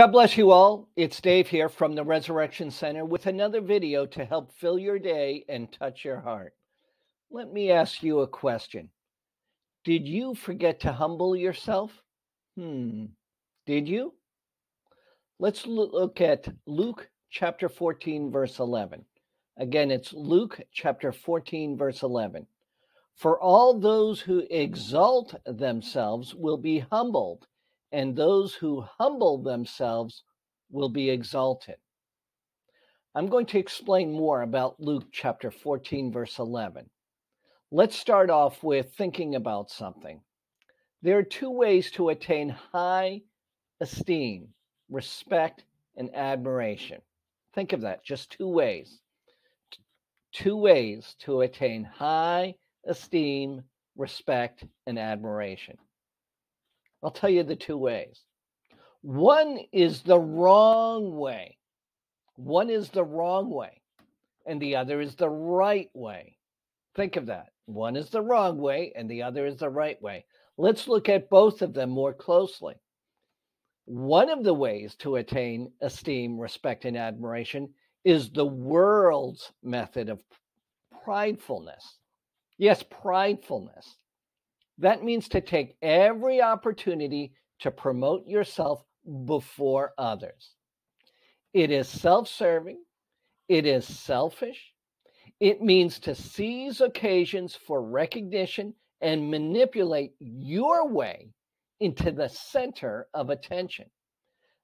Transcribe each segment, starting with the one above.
God bless you all. It's Dave here from the Resurrection Center with another video to help fill your day and touch your heart. Let me ask you a question Did you forget to humble yourself? Hmm, did you? Let's look at Luke chapter 14, verse 11. Again, it's Luke chapter 14, verse 11. For all those who exalt themselves will be humbled and those who humble themselves will be exalted. I'm going to explain more about Luke chapter 14, verse 11. Let's start off with thinking about something. There are two ways to attain high esteem, respect, and admiration. Think of that, just two ways. Two ways to attain high esteem, respect, and admiration. I'll tell you the two ways. One is the wrong way. One is the wrong way, and the other is the right way. Think of that. One is the wrong way, and the other is the right way. Let's look at both of them more closely. One of the ways to attain esteem, respect, and admiration is the world's method of pridefulness. Yes, pridefulness. That means to take every opportunity to promote yourself before others. It is self serving, it is selfish. It means to seize occasions for recognition and manipulate your way into the center of attention.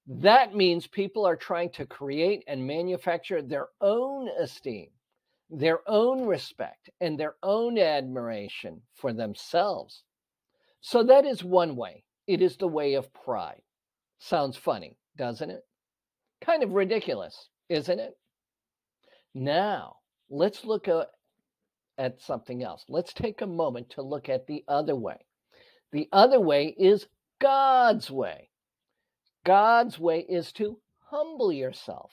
That means people are trying to create and manufacture their own esteem their own respect and their own admiration for themselves. So that is one way. It is the way of pride. Sounds funny, doesn't it? Kind of ridiculous, isn't it? Now, let's look at, at something else. Let's take a moment to look at the other way. The other way is God's way. God's way is to humble yourself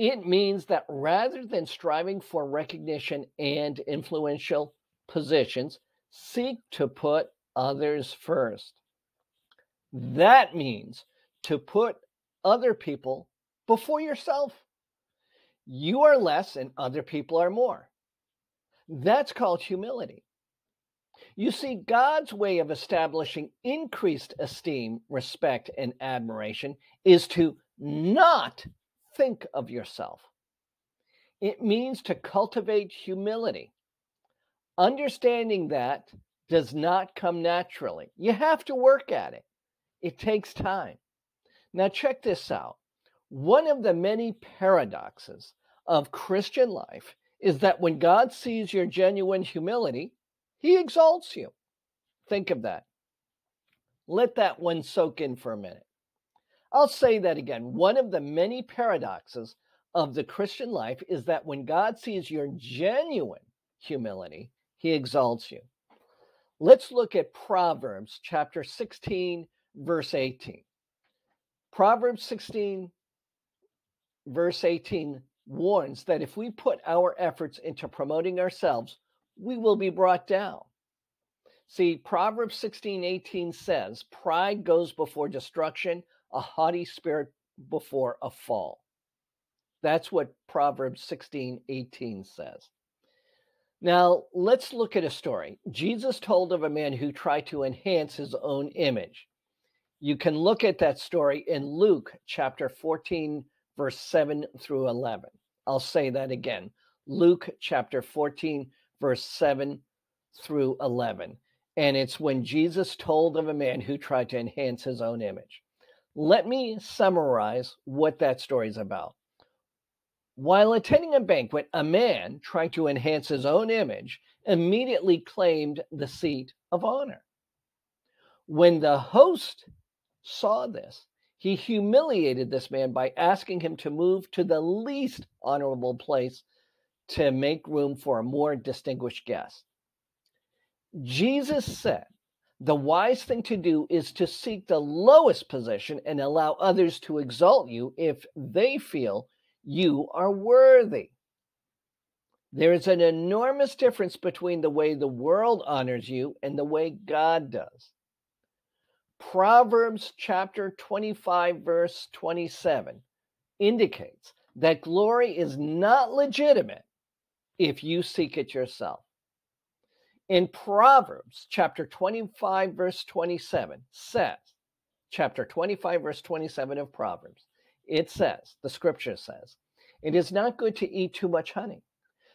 it means that rather than striving for recognition and influential positions, seek to put others first. That means to put other people before yourself. You are less and other people are more. That's called humility. You see, God's way of establishing increased esteem, respect, and admiration is to not think of yourself. It means to cultivate humility. Understanding that does not come naturally. You have to work at it, it takes time. Now, check this out. One of the many paradoxes of Christian life is that when God sees your genuine humility, he exalts you. Think of that. Let that one soak in for a minute. I'll say that again. One of the many paradoxes of the Christian life is that when God sees your genuine humility, he exalts you. Let's look at Proverbs chapter 16, verse 18. Proverbs 16, verse 18 warns that if we put our efforts into promoting ourselves, we will be brought down. See, Proverbs 16, 18 says, Pride goes before destruction, a haughty spirit before a fall. That's what Proverbs 16, 18 says. Now, let's look at a story. Jesus told of a man who tried to enhance his own image. You can look at that story in Luke chapter 14, verse 7 through 11. I'll say that again Luke chapter 14, verse 7 through 11. And it's when Jesus told of a man who tried to enhance his own image. Let me summarize what that story is about. While attending a banquet, a man trying to enhance his own image immediately claimed the seat of honor. When the host saw this, he humiliated this man by asking him to move to the least honorable place to make room for a more distinguished guest. Jesus said, the wise thing to do is to seek the lowest position and allow others to exalt you if they feel you are worthy. There is an enormous difference between the way the world honors you and the way God does. Proverbs chapter 25, verse 27 indicates that glory is not legitimate if you seek it yourself in Proverbs chapter 25, verse 27, says, chapter 25, verse 27 of Proverbs, it says, the scripture says, it is not good to eat too much honey,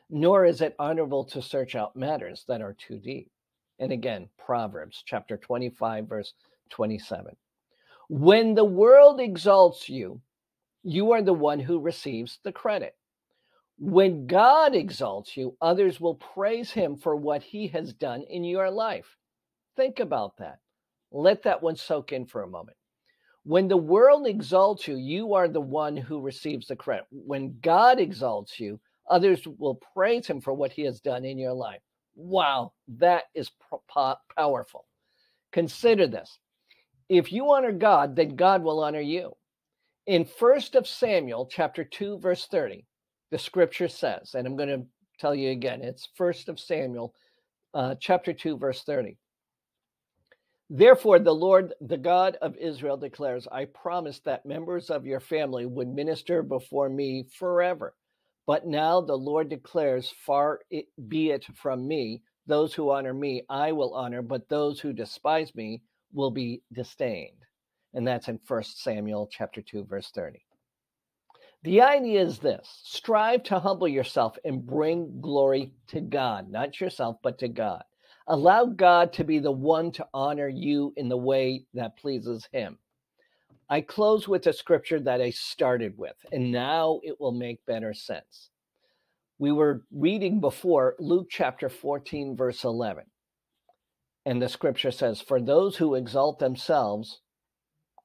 nor is it honorable to search out matters that are too deep. And again, Proverbs chapter 25, verse 27. When the world exalts you, you are the one who receives the credit. When God exalts you, others will praise him for what he has done in your life. Think about that. Let that one soak in for a moment. When the world exalts you, you are the one who receives the credit. When God exalts you, others will praise him for what he has done in your life. Wow, that is powerful. Consider this. If you honor God, then God will honor you. In First of Samuel chapter 2 verse 30, the scripture says, and I'm going to tell you again, it's first of Samuel, uh, chapter 2, verse 30. Therefore, the Lord, the God of Israel, declares, I promised that members of your family would minister before me forever. But now the Lord declares, Far it, be it from me. Those who honor me, I will honor, but those who despise me will be disdained. And that's in First Samuel chapter 2, verse 30. The idea is this strive to humble yourself and bring glory to God, not yourself, but to God. Allow God to be the one to honor you in the way that pleases Him. I close with a scripture that I started with, and now it will make better sense. We were reading before Luke chapter 14, verse 11. And the scripture says, For those who exalt themselves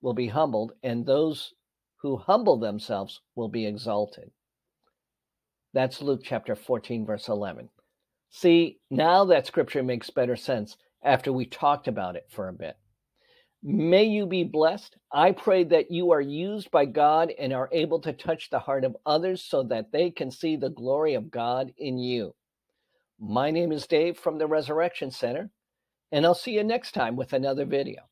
will be humbled, and those who humble themselves will be exalted. That's Luke chapter 14, verse 11. See, now that scripture makes better sense after we talked about it for a bit. May you be blessed. I pray that you are used by God and are able to touch the heart of others so that they can see the glory of God in you. My name is Dave from the Resurrection Center, and I'll see you next time with another video.